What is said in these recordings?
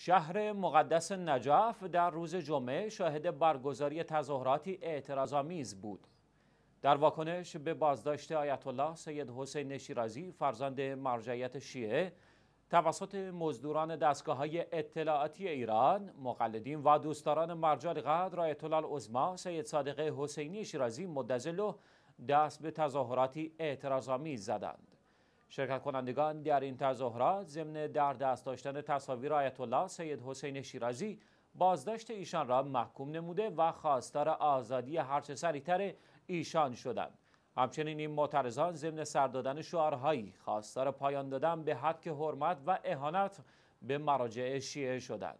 شهر مقدس نجف در روز جمعه شاهد برگزاری تظاهراتی اعتراضآمیز بود. در واکنش به بازداشت آیت الله سید حسین شیرازی فرزند مرجعیت شیعه توسط مزدوران دستگاه های اطلاعاتی ایران، مقلدین و دوستداران مرجع قدر آیت الله سید صادق حسینی شیرازی و دست به تظاهراتی اعتراضآمیز زدند. شرکت کنندگان در این تظاهرات ضمن در دست داشتن تصاویر آیت الله سید حسین شیرازی بازداشت ایشان را محکوم نموده و خواستار آزادی هرچه سریعتر ایشان شدند همچنین این معترضان ضمن سر دادن شعارهایی خواستار پایان دادن به حق حرمت و اهانت به مراجع شیعه شدند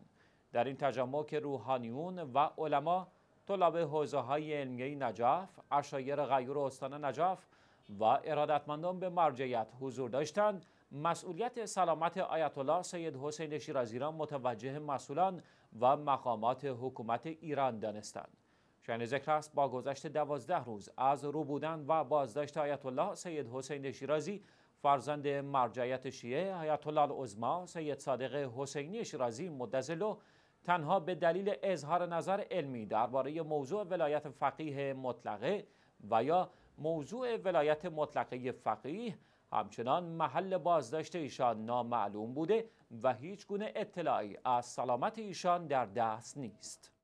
در این تجمع که روحانیون و علما طلاب حوزه های علمیه نجاف، اشایر غیور استان نجف و ارادتمندان به مرجعیت حضور داشتند مسئولیت سلامت آیت الله سید حسین شیرازی را متوجه مسئولان و مقامات حکومت ایران دانستند شاین ذکر است با گذشت دوازده روز از رو بودن و بازداشت آیت الله سید حسین شیرازی فرزند مرجعیت شیعه آیت الله العظما سید صادق حسینی شیرازی مدزلو تنها به دلیل اظهار نظر علمی درباره موضوع ولایت فقیه مطلقه و یا موضوع ولایت مطلقه فقیه همچنان محل بازداشت ایشان نامعلوم بوده و هیچ گونه اطلاعی از سلامت ایشان در دست نیست.